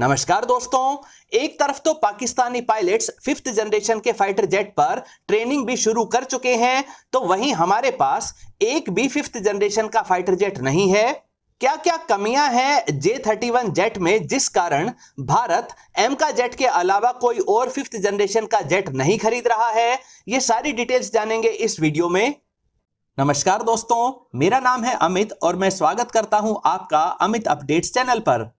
नमस्कार दोस्तों एक तरफ तो पाकिस्तानी पायलट्स फिफ्थ जनरेशन के फाइटर जेट पर ट्रेनिंग भी शुरू कर चुके हैं तो वहीं हमारे पास एक भी फिफ्थ जनरेशन का फाइटर जेट नहीं है क्या क्या कमियां हैं जे थर्टी वन जेट में जिस कारण भारत एम का जेट के अलावा कोई और फिफ्थ जनरेशन का जेट नहीं खरीद रहा है ये सारी डिटेल्स जानेंगे इस वीडियो में नमस्कार दोस्तों मेरा नाम है अमित और मैं स्वागत करता हूं आपका अमित अपडेट्स चैनल पर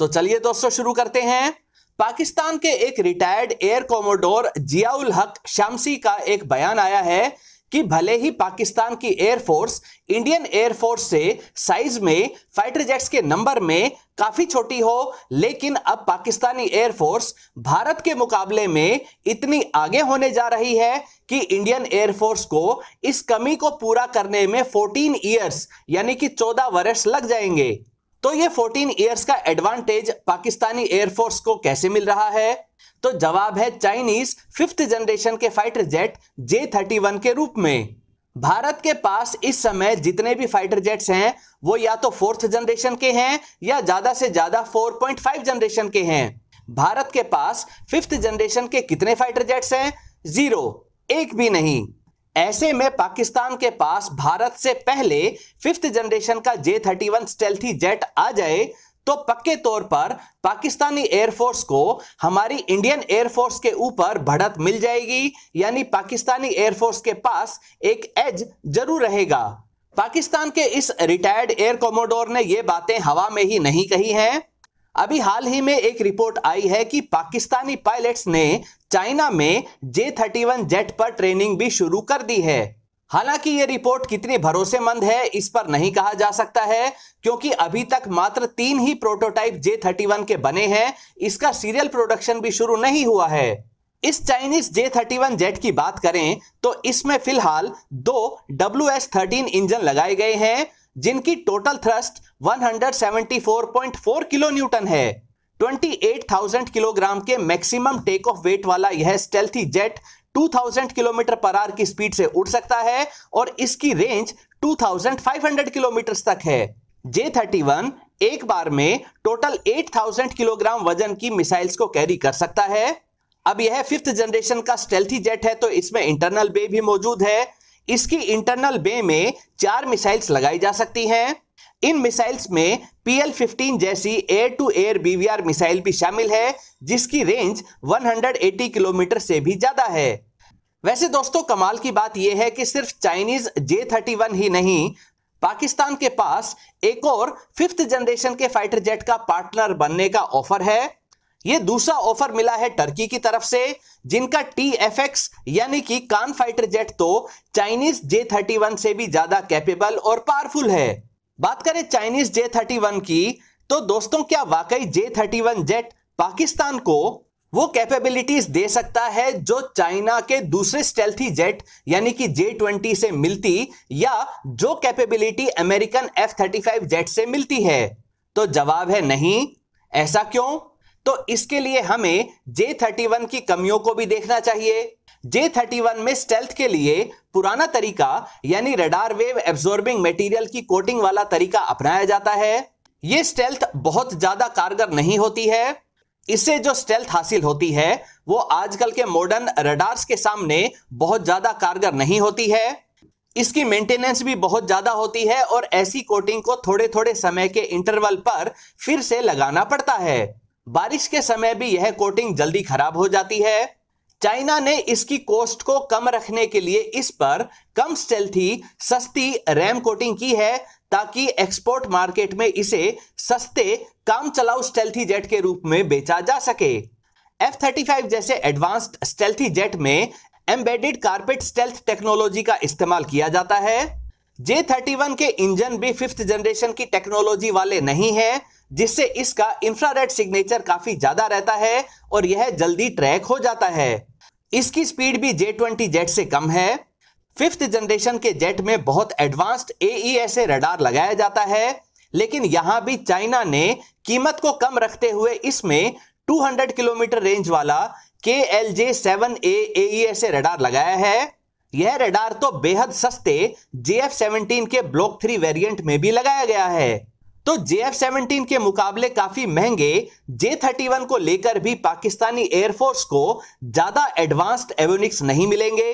तो चलिए दोस्तों शुरू करते हैं पाकिस्तान के एक रिटायर्ड एयर कॉमोडोर जियाउल हक शामसी का एक बयान आया है कि भले ही पाकिस्तान की एयरफोर्स इंडियन एयरफोर्स से साइज में फाइटर जेट्स के नंबर में काफी छोटी हो लेकिन अब पाकिस्तानी एयरफोर्स भारत के मुकाबले में इतनी आगे होने जा रही है कि इंडियन एयरफोर्स को इस कमी को पूरा करने में 14 इयर्स यानी कि 14 वर्ष लग जाएंगे तो ये 14 ईयर्स का एडवांटेज पाकिस्तानी एयरफोर्स को कैसे मिल रहा है तो जवाब है चाइनीज फिफ्थ जनरेशन के fighter jet J thirty one के रूप में भारत के पास इस समय जितने भी फाइटर जेट्स हैं वो या तो फोर्थ जनरेशन के हैं या ज्यादा से ज्यादा 4.5 जनरेशन के हैं भारत के पास फिफ्थ जनरेशन के कितने फाइटर जेट्स हैं जीरो एक भी नहीं ऐसे में पाकिस्तान के पास भारत से पहले फिफ्थ जनरेशन का J thirty one stealthy jet आ जाए तो पक्के तौर पर पाकिस्तानी एयरफोर्स को हमारी इंडियन एयरफोर्स के ऊपर बढ़त मिल जाएगी यानी पाकिस्तानी एयरफोर्स के पास एक एज जरूर रहेगा पाकिस्तान के इस रिटायर्ड एयर कॉमोडोर ने ये बातें हवा में ही नहीं कही हैं अभी हाल ही में एक रिपोर्ट आई है कि पाकिस्तानी पायलट्स ने चाइना में जे थर्टी वन जेट पर ट्रेनिंग भी शुरू कर दी है हालांकि ये रिपोर्ट कितनी भरोसेमंद है इस पर नहीं कहा जा सकता है क्योंकि अभी तक मात्र तीन ही प्रोटोटाइप जे थर्टी वन के बने हैं इसका सीरियल प्रोडक्शन भी शुरू नहीं हुआ है इस Chinese J thirty one jet की बात करें तो इसमें फिलहाल दो डब्ल्यू एस थर्टीन इंजन लगाए गए हैं जिनकी टोटल थ्रस्ट 174.4 किलो न्यूटन है 28,000 किलोग्राम के मैक्सिमम टेक ऑफ वेट वाला यह stealthy jet 2000 kilometre per hour की स्पीड से उड़ सकता है और इसकी रेंज 2500 किलोमीटर तक है जे थर्टी वन एक बार में टोटल 8000 किलोग्राम वजन की मिसाइल्स को कैरी कर सकता है अब यह फिफ्थ जनरेशन का स्टेल्थी जेट है तो इसमें इंटरनल बे भी मौजूद है इसकी इंटरनल बे में चार मिसाइल्स लगाई जा सकती हैं इन मिसाइल्स में पी एल फिफ्टीन जैसी air to air BVR missile भी शामिल है जिसकी रेंज 180 किलोमीटर से भी ज्यादा है वैसे दोस्तों कमाल की बात यह है कि सिर्फ चाइनीज जे थर्टी वन ही नहीं पाकिस्तान के पास एक और फिफ्थ जनरेशन के फाइटर जेट का पार्टनर बनने का ऑफर है ये दूसरा ऑफर मिला है टर्की की तरफ से जिनका टी एफ एक्स यानी कि कान फाइटर जेट तो चाइनीज जे थर्टी वन से भी ज्यादा कैपेबल और पावरफुल है बात करें चाइनीज जे थर्टी वन की तो दोस्तों क्या वाकई J thirty one jet Pakistan को वो कैपेबिलिटीज दे सकता है जो चाइना के दूसरे स्टेल्थी जेट यानी कि जे ट्वेंटी से मिलती या जो capability American F thirty five jet से मिलती है तो जवाब है नहीं ऐसा क्यों तो इसके लिए हमें जे थर्टी वन की कमियों को भी देखना चाहिए जे थर्टी वन में स्टेल्थ के लिए पुराना तरीका यानी रडार वेव एब्जॉर्बिंग मटेरियल की कोटिंग वाला तरीका अपनाया जाता है ये स्टेल्थ बहुत ज्यादा कारगर नहीं होती है इससे जो स्टेल्थ हासिल होती है वो आजकल के मॉडर्न रडार्स के सामने बहुत ज्यादा कारगर नहीं होती है इसकी मेंटेनेंस भी बहुत ज्यादा होती है और ऐसी कोटिंग को थोड़े थोड़े समय के इंटरवल पर फिर से लगाना पड़ता है बारिश के समय भी यह कोटिंग जल्दी खराब हो जाती है चाइना ने इसकी कॉस्ट को कम रखने के लिए इस पर कम स्टेल्थी सस्ती रैम कोटिंग की है ताकि एक्सपोर्ट मार्केट में इसे सस्ते काम चलाऊ स्टेल्थी जेट के रूप में बेचा जा सके एफ थर्टी फाइव जैसे एडवांस्ड स्टेल्थी जेट में एम्बेडेड कार्पेट स्टेल्थ टेक्नोलॉजी का इस्तेमाल किया जाता है जे थर्टी वन के इंजन भी फिफ्थ जनरेशन की टेक्नोलॉजी वाले नहीं है जिससे इसका इंफ्रारेड सिग्नेचर काफी ज्यादा रहता है और यह जल्दी ट्रैक हो जाता है इसकी स्पीड भी जे ट्वेंटी जेट से कम है फिफ्थ जनरेशन के जेट में बहुत एडवांस्ड ऐसे रडार लगाया जाता है लेकिन यहां भी चाइना ने कीमत को कम रखते हुए इसमें 200 किलोमीटर रेंज वाला K L J seven A radar लगाया है यह रडार तो बेहद सस्ते जे एफ सेवनटीन के ब्लॉक थ्री वेरिएंट में भी लगाया गया है तो जे के मुकाबले काफी महंगे जे थर्टी वन को लेकर भी पाकिस्तानी एयरफोर्स को ज्यादा एडवांस्ड एवोनिक्स नहीं मिलेंगे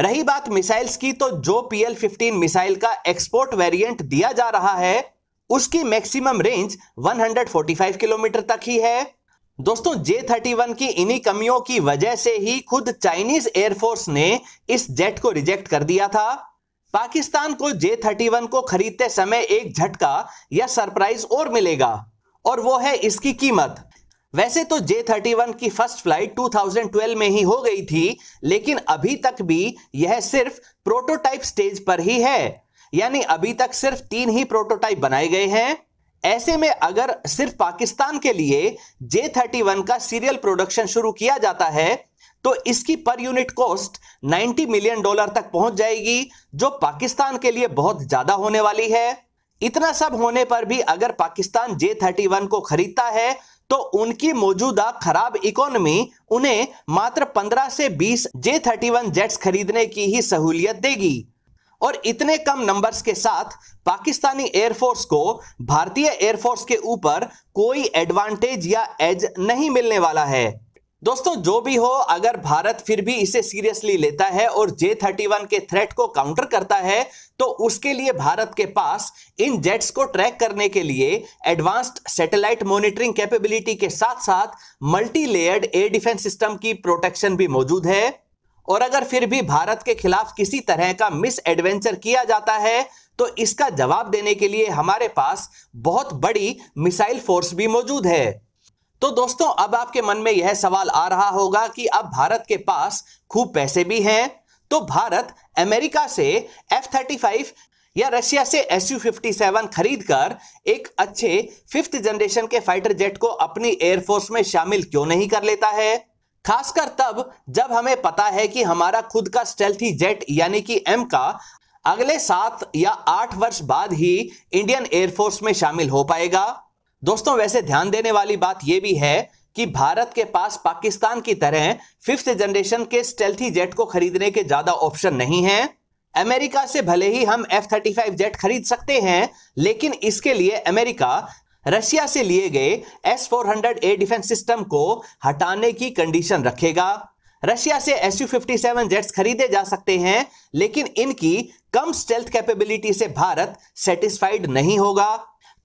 रही बात मिसाइल्स की तो जो एल फिफ्टीन मिसाइल का एक्सपोर्ट वेरिएंट दिया जा रहा है उसकी मैक्सिमम रेंज 145 किलोमीटर तक ही है दोस्तों जे थर्टी वन की इन्हीं कमियों की वजह से ही खुद चाइनीज एयरफोर्स ने इस जेट को रिजेक्ट कर दिया था पाकिस्तान को जे थर्टी वन को खरीदते समय एक झटका या सरप्राइज और मिलेगा और वो है इसकी कीमत वैसे तो जे थर्टी वन की फर्स्ट फ्लाइट 2012 में ही हो गई थी लेकिन अभी तक भी यह सिर्फ प्रोटोटाइप स्टेज पर ही है यानी अभी तक सिर्फ तीन ही प्रोटोटाइप बनाए गए हैं ऐसे में अगर सिर्फ पाकिस्तान के लिए जे थर्टी वन का सीरियल प्रोडक्शन शुरू किया जाता है तो इसकी per unit cost 90 million dollar तक पहुंच जाएगी जो पाकिस्तान के लिए बहुत ज्यादा होने वाली है इतना सब होने पर भी अगर पाकिस्तान जे थर्टी वन को खरीदता है तो उनकी मौजूदा खराब इकोनॉमी उन्हें मात्र 15 से 20 जे थर्टी वन जेट्स खरीदने की ही सहूलियत देगी और इतने कम नंबर्स के साथ पाकिस्तानी एयरफोर्स को भारतीय एयरफोर्स के ऊपर कोई एडवांटेज या एज नहीं मिलने वाला है दोस्तों जो भी हो अगर भारत फिर भी इसे सीरियसली लेता है और जे थर्टी वन के थ्रेट को काउंटर करता है तो उसके लिए भारत के पास इन जेट्स को ट्रैक करने के लिए एडवांस्ड सैटेलाइट मॉनिटरिंग कैपेबिलिटी के साथ साथ multi layered air defence system की प्रोटेक्शन भी मौजूद है और अगर फिर भी भारत के खिलाफ किसी तरह का मिस एडवेंचर किया जाता है तो इसका जवाब देने के लिए हमारे पास बहुत बड़ी मिसाइल फोर्स भी मौजूद है तो दोस्तों अब आपके मन में यह सवाल आ रहा होगा कि अब भारत के पास खूब पैसे भी हैं तो भारत अमेरिका से एफ थर्टी फाइव या रशिया से एस यू फिफ्टी सेवन खरीद कर एक अच्छे फिफ्थ जनरेशन के फाइटर जेट को अपनी एयरफोर्स में शामिल क्यों नहीं कर लेता है खासकर तब जब हमें पता है कि हमारा खुद का स्टेल्थी जेट यानी कि एम का अगले सात या आठ वर्ष बाद ही इंडियन एयरफोर्स में शामिल हो पाएगा दोस्तों वैसे ध्यान देने वाली बात यह भी है कि भारत के पास पाकिस्तान की तरह फिफ्थ जनरेशन के स्टेल्थी जेट को खरीदने के ज्यादा ऑप्शन नहीं है अमेरिका से भले ही हम एफ थर्टी फाइव जेट खरीद सकते हैं लेकिन इसके लिए अमेरिका रशिया से लिए गए एस फोर हंड्रेड ए डिफेंस सिस्टम को हटाने की कंडीशन रखेगा रशिया से S U fifty seven jets खरीदे जा सकते हैं लेकिन इनकी कम स्टेल्थ कैपेबिलिटी से भारत सेटिस्फाइड नहीं होगा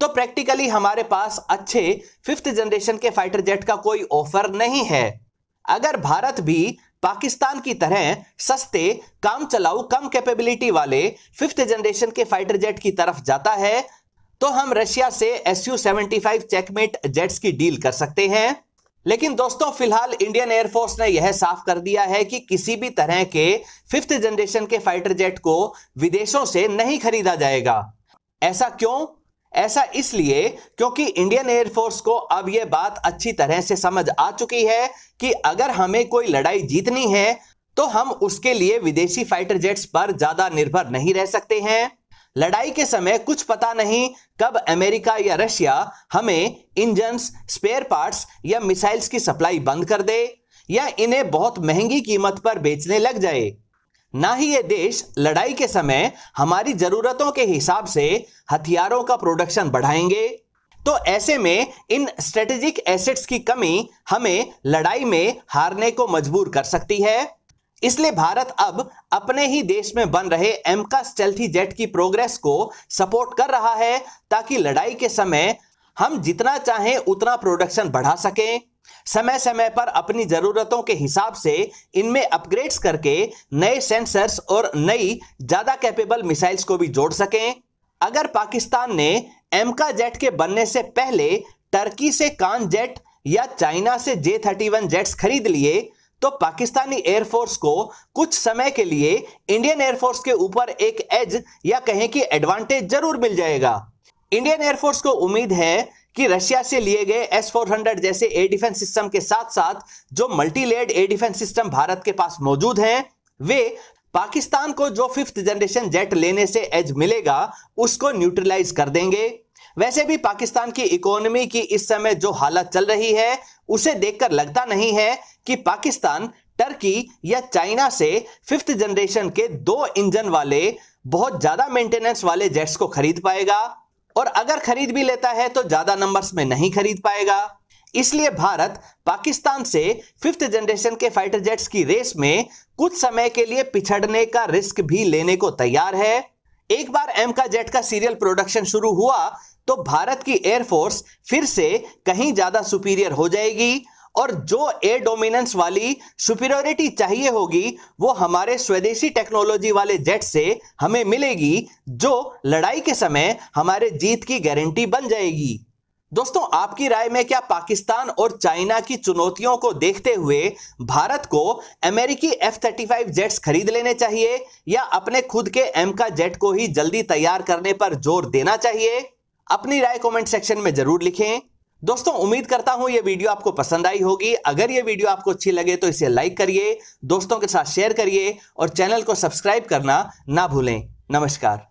तो प्रैक्टिकली हमारे पास अच्छे फिफ्थ जनरेशन के फाइटर जेट का कोई ऑफर नहीं है अगर भारत भी पाकिस्तान की तरह सस्ते काम चलाऊ कम कैपेबिलिटी वाले फिफ्थ जनरेशन के फाइटर जेट की तरफ जाता है तो हम रशिया से एस यू चेकमेट जेट्स की डील कर सकते हैं लेकिन दोस्तों फिलहाल इंडियन एयरफोर्स ने यह साफ कर दिया है कि किसी भी तरह के फिफ्थ जनरेशन के फाइटर जेट को विदेशों से नहीं खरीदा जाएगा ऐसा क्यों ऐसा इसलिए क्योंकि इंडियन एयरफोर्स को अब यह बात अच्छी तरह से समझ आ चुकी है कि अगर हमें कोई लड़ाई जीतनी है तो हम उसके लिए विदेशी फाइटर जेट्स पर ज्यादा निर्भर नहीं रह सकते हैं लड़ाई के समय कुछ पता नहीं कब अमेरिका या रशिया हमें इंजन स्पेयर पार्ट्स या मिसाइल्स की सप्लाई बंद कर दे या इन्हें बहुत महंगी कीमत पर बेचने लग जाए ना ही ये देश लड़ाई के समय हमारी जरूरतों के हिसाब से हथियारों का प्रोडक्शन बढ़ाएंगे तो ऐसे में इन स्ट्रेटेजिक एसेट्स की कमी हमें लड़ाई में हारने को मजबूर कर सकती है इसलिए भारत अब अपने ही देश में बन रहे एमका स्टेल्थी जेट की प्रोग्रेस को सपोर्ट कर रहा है ताकि लड़ाई के समय हम जितना चाहें उतना प्रोडक्शन बढ़ा सकें समय समय पर अपनी जरूरतों के हिसाब से इनमें अपग्रेड्स करके नए सेंसर्स और नई ज्यादा कैपेबल मिसाइल्स को भी जोड़ सकें अगर पाकिस्तान ने एमका जेट के बनने से पहले टर्की से कान जेट या चाइना से जे थर्टी वन जेट्स खरीद लिए तो पाकिस्तानी एयरफोर्स को कुछ समय के लिए इंडियन एयरफोर्स के ऊपर एक एज या कहें कि एडवांटेज जरूर मिल जाएगा इंडियन एयरफोर्स को उम्मीद है कि रशिया से लिए गए एस फोर जैसे एयर डिफेंस सिस्टम के साथ साथ जो multilayered air defence system Bharat के पास मौजूद हैं वे पाकिस्तान को जो फिफ्थ जनरेशन जेट लेने से एज मिलेगा उसको न्यूट्रलाइज कर देंगे वैसे भी पाकिस्तान की इकोनॉमी की इस समय जो हालत चल रही है उसे देखकर लगता नहीं है कि पाकिस्तान टर्की या चाइना से फिफ्थ जनरेशन के दो इंजन वाले बहुत ज्यादा मेंटेनेंस वाले जेट्स को खरीद पाएगा और अगर खरीद भी लेता है तो ज्यादा नंबर्स में नहीं खरीद पाएगा इसलिए भारत पाकिस्तान से फिफ्थ जनरेशन के फाइटर जेट्स की रेस में कुछ समय के लिए पिछड़ने का रिस्क भी लेने को तैयार है एक बार एम का जेट का सीरियल प्रोडक्शन शुरू हुआ तो भारत की एयरफोर्स फिर से कहीं ज्यादा सुपीरियर हो जाएगी और जो ए डोमिनेंस वाली सुपीरियोरिटी चाहिए होगी वो हमारे स्वदेशी टेक्नोलॉजी वाले जेट से हमें मिलेगी जो लड़ाई के समय हमारे जीत की गारंटी बन जाएगी दोस्तों आपकी राय में क्या पाकिस्तान और चाइना की चुनौतियों को देखते हुए भारत को अमेरिकी एफ थर्टी फाइव जेट्स खरीद लेने चाहिए या अपने खुद के एम का जेट को ही जल्दी तैयार करने पर जोर देना चाहिए अपनी राय कमेंट सेक्शन में जरूर लिखें दोस्तों उम्मीद करता हूं ये वीडियो आपको पसंद आई होगी अगर ये वीडियो आपको अच्छी लगे तो इसे लाइक करिए दोस्तों के साथ शेयर करिए और चैनल को सब्सक्राइब करना ना भूलें नमस्कार